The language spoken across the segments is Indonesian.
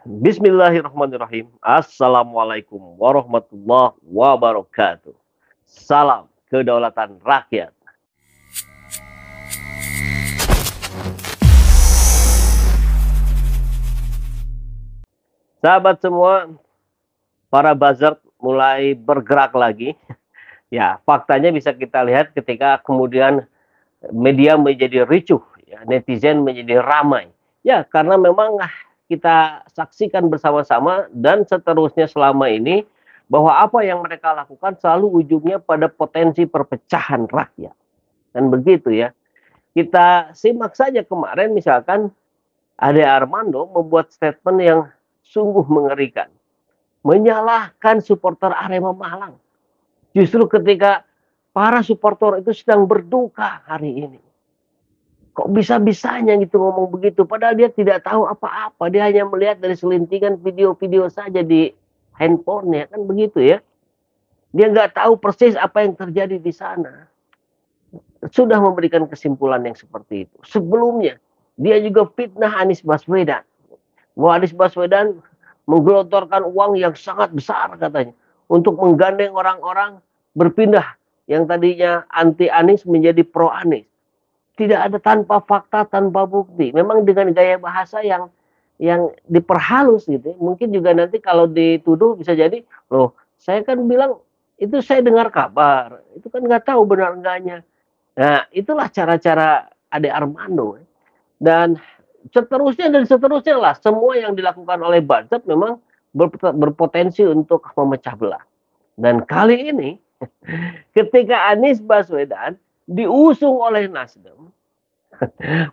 Bismillahirrahmanirrahim. Assalamualaikum warahmatullahi wabarakatuh. Salam kedaulatan rakyat. Sahabat semua, para buzzer mulai bergerak lagi. Ya, faktanya bisa kita lihat ketika kemudian media menjadi ricuh, ya, netizen menjadi ramai. Ya, karena memang kita saksikan bersama-sama dan seterusnya selama ini bahwa apa yang mereka lakukan selalu ujungnya pada potensi perpecahan rakyat. Dan begitu ya. Kita simak saja kemarin misalkan Ade Armando membuat statement yang sungguh mengerikan. Menyalahkan supporter Arema Malang. Justru ketika para supporter itu sedang berduka hari ini kok bisa-bisanya gitu ngomong begitu padahal dia tidak tahu apa-apa dia hanya melihat dari selintingan video-video saja di handphonenya kan begitu ya dia nggak tahu persis apa yang terjadi di sana sudah memberikan kesimpulan yang seperti itu sebelumnya dia juga fitnah Anies Baswedan bahwa Anies Baswedan menggelontorkan uang yang sangat besar katanya untuk menggandeng orang-orang berpindah yang tadinya anti Anies menjadi pro Anies tidak ada tanpa fakta tanpa bukti memang dengan gaya bahasa yang yang diperhalus gitu ya, mungkin juga nanti kalau dituduh bisa jadi loh saya kan bilang itu saya dengar kabar itu kan nggak tahu benar enggaknya nah itulah cara-cara Ade Armando ya. dan seterusnya dan seterusnya lah semua yang dilakukan oleh Barzat memang berpotensi untuk memecah belah dan kali ini ketika Anies Baswedan diusung oleh Nasdem,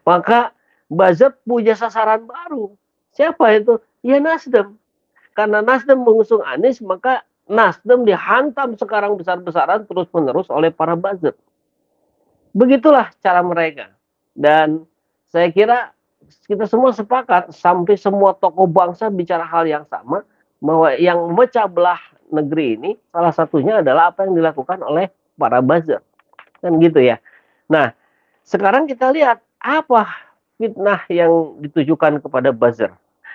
maka Bazat punya sasaran baru. Siapa itu? Ya Nasdem. Karena Nasdem mengusung Anies, maka Nasdem dihantam sekarang besar-besaran terus-menerus oleh para buzzer. Begitulah cara mereka. Dan saya kira kita semua sepakat sampai semua tokoh bangsa bicara hal yang sama bahwa yang memecah belah negeri ini salah satunya adalah apa yang dilakukan oleh para buzzer kan gitu ya. Nah, sekarang kita lihat apa fitnah yang ditujukan kepada buzzer,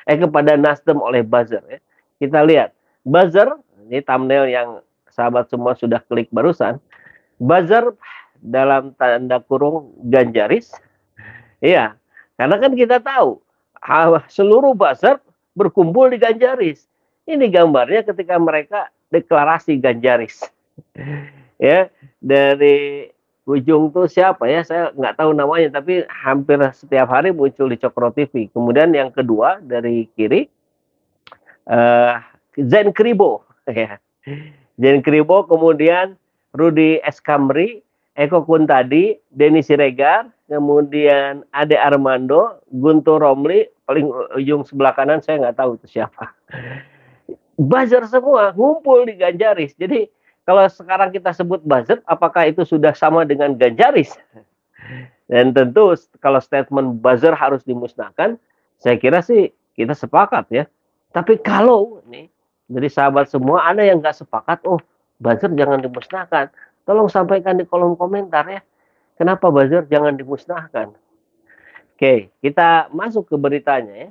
eh kepada Nasdem oleh buzzer. Ya. Kita lihat buzzer ini thumbnail yang sahabat semua sudah klik barusan. Buzzer dalam tanda kurung Ganjaris, iya, karena kan kita tahu ah, seluruh buzzer berkumpul di Ganjaris. Ini gambarnya ketika mereka deklarasi Ganjaris ya dari Ujung tuh siapa ya? Saya nggak tahu namanya, tapi hampir setiap hari muncul di Cokro TV. Kemudian yang kedua dari kiri, uh, Zen Kribo. Ya. Zen Kribo, kemudian Rudy Eskamri, Eko Kun Tadi, Denny Siregar, kemudian Ade Armando, Guntur Romli, paling ujung sebelah kanan saya nggak tahu itu siapa. Bazar semua, ngumpul di Ganjaris. Jadi kalau sekarang kita sebut buzzer, apakah itu sudah sama dengan Ganjaris? Dan tentu kalau statement buzzer harus dimusnahkan, saya kira sih kita sepakat ya. Tapi kalau nih dari sahabat semua ada yang nggak sepakat, oh buzzer jangan dimusnahkan. Tolong sampaikan di kolom komentar ya. Kenapa buzzer jangan dimusnahkan? Oke, kita masuk ke beritanya ya.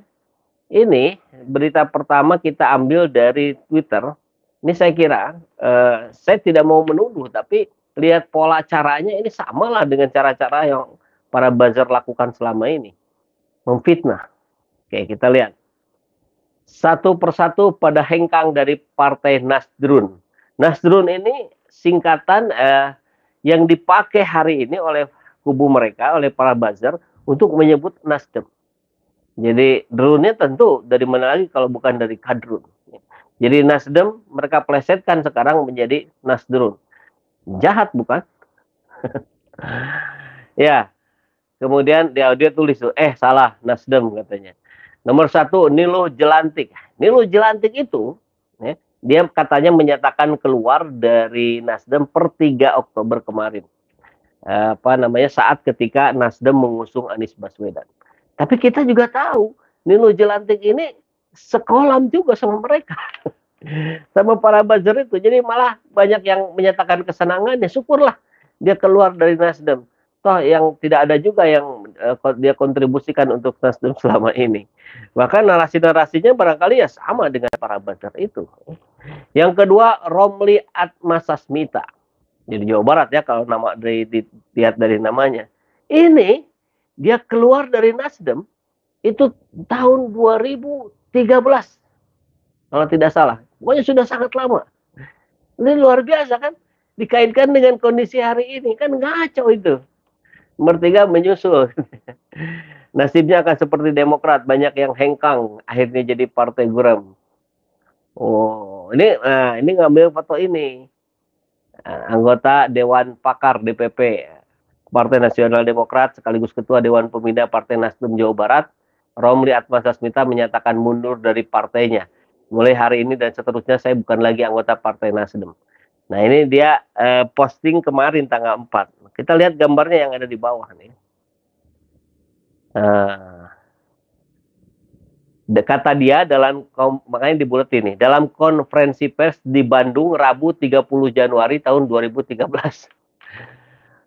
Ini berita pertama kita ambil dari Twitter ini saya kira uh, saya tidak mau menuduh tapi lihat pola caranya ini samalah dengan cara-cara yang para buzzer lakukan selama ini memfitnah oke kita lihat satu persatu pada hengkang dari partai Nasdrun Nasdrun ini singkatan eh, yang dipakai hari ini oleh kubu mereka oleh para buzzer untuk menyebut Nasdem jadi drunnya tentu dari mana lagi kalau bukan dari kadrun jadi Nasdem mereka plesetkan sekarang menjadi Nasdrun. Jahat bukan? ya. Kemudian dia, dia tulis tuh, eh salah Nasdem katanya. Nomor satu Nilo Jelantik. Nilo Jelantik itu ya, dia katanya menyatakan keluar dari Nasdem per 3 Oktober kemarin. Apa namanya saat ketika Nasdem mengusung Anies Baswedan. Tapi kita juga tahu Nilo Jelantik ini sekolah juga sama mereka sama para buzzer itu jadi malah banyak yang menyatakan kesenangan ya syukurlah dia keluar dari Nasdem toh yang tidak ada juga yang uh, dia kontribusikan untuk Nasdem selama ini. bahkan narasi-narasinya barangkali ya sama dengan para buzzer itu. Yang kedua Romli Atmasasmita. Jadi Jawa Barat ya kalau nama dari dilihat dari namanya. Ini dia keluar dari Nasdem itu tahun 2000 13 kalau tidak salah. Pokoknya sudah sangat lama. Ini luar biasa kan? Dikaitkan dengan kondisi hari ini kan ngaco itu. Nomor tiga menyusul. Nasibnya akan seperti Demokrat, banyak yang hengkang, akhirnya jadi partai guram. Oh, ini nah, ini ngambil foto ini. Anggota Dewan Pakar DPP Partai Nasional Demokrat sekaligus Ketua Dewan Pembina Partai Nasdem Jawa Barat Romli Atmasasmita menyatakan mundur dari partainya. Mulai hari ini dan seterusnya saya bukan lagi anggota Partai Nasdem. Nah ini dia eh, posting kemarin tanggal 4. Kita lihat gambarnya yang ada di bawah nih. Nah, kata dia dalam makanya di bulat ini dalam konferensi pers di Bandung Rabu 30 Januari tahun 2013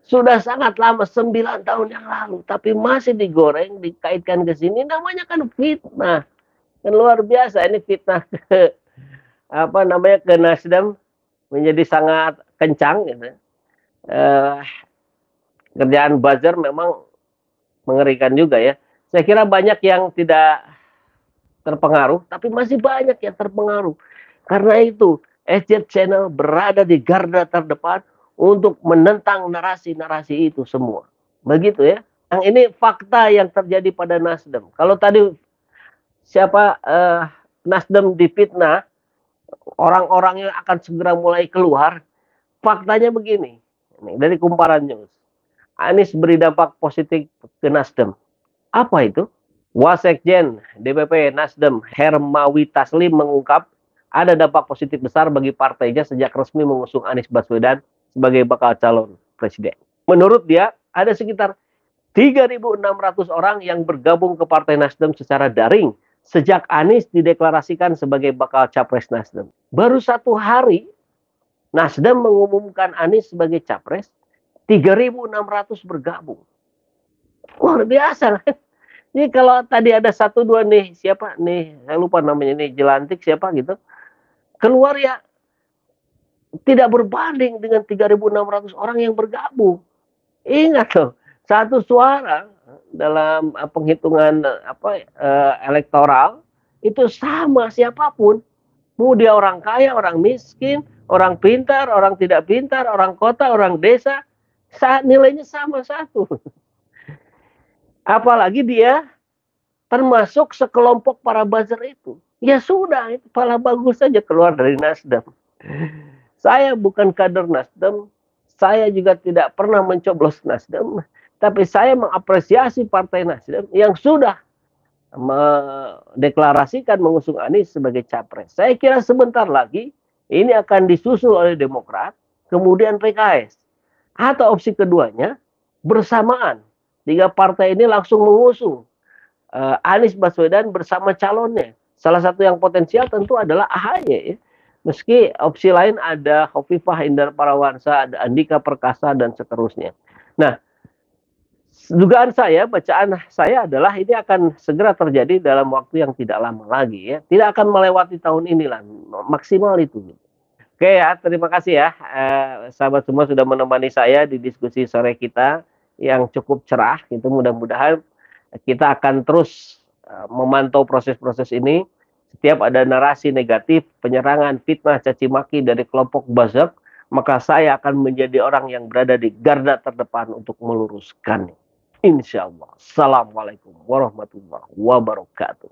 sudah sangat lama, sembilan tahun yang lalu. Tapi masih digoreng, dikaitkan ke sini, namanya kan fitnah. Kan luar biasa, ini fitnah ke, apa namanya, ke Nasdem menjadi sangat kencang. Gitu. Ya. Eh, kerjaan buzzer memang mengerikan juga ya. Saya kira banyak yang tidak terpengaruh, tapi masih banyak yang terpengaruh. Karena itu, SJ Channel berada di garda terdepan untuk menentang narasi-narasi itu semua. Begitu ya. Yang ini fakta yang terjadi pada Nasdem. Kalau tadi siapa eh, Nasdem dipitnah, orang-orangnya akan segera mulai keluar. Faktanya begini, ini dari kumparan news. Anies beri dampak positif ke Nasdem. Apa itu? Wasekjen DPP Nasdem Hermawi Taslim mengungkap ada dampak positif besar bagi partainya sejak resmi mengusung Anies Baswedan sebagai bakal calon presiden. Menurut dia, ada sekitar 3.600 orang yang bergabung ke Partai Nasdem secara daring sejak Anies dideklarasikan sebagai bakal capres Nasdem. Baru satu hari, Nasdem mengumumkan Anies sebagai capres, 3.600 bergabung. Luar biasa kan? Ini kalau tadi ada satu dua nih siapa nih saya lupa namanya nih jelantik siapa gitu keluar ya tidak berbanding dengan 3.600 orang yang bergabung. Ingat loh, satu suara dalam eh, penghitungan eh, apa eh, elektoral itu sama siapapun, mau dia orang kaya, orang miskin, orang pintar, orang tidak pintar, orang kota, orang desa, saat nilainya sama satu. Apalagi dia termasuk sekelompok para buzzer itu. Ya sudah, itu pala bagus saja keluar dari Nasdem. Saya bukan kader Nasdem, saya juga tidak pernah mencoblos Nasdem, tapi saya mengapresiasi Partai Nasdem yang sudah mendeklarasikan mengusung Anies sebagai capres. Saya kira sebentar lagi ini akan disusul oleh Demokrat, kemudian PKS. Atau opsi keduanya bersamaan. Tiga partai ini langsung mengusung uh, Anies Baswedan bersama calonnya. Salah satu yang potensial tentu adalah AHY. Ya. Meski opsi lain ada Hovifah Indar Parawansa, ada Andika Perkasa dan seterusnya. Nah, dugaan saya, bacaan saya adalah ini akan segera terjadi dalam waktu yang tidak lama lagi ya. Tidak akan melewati tahun inilah, maksimal itu. Oke ya, terima kasih ya eh, sahabat semua sudah menemani saya di diskusi sore kita yang cukup cerah. Itu mudah-mudahan kita akan terus eh, memantau proses-proses ini setiap ada narasi negatif, penyerangan, fitnah, caci maki dari kelompok buzzer, maka saya akan menjadi orang yang berada di garda terdepan untuk meluruskan. Insya Allah. Assalamualaikum warahmatullahi wabarakatuh.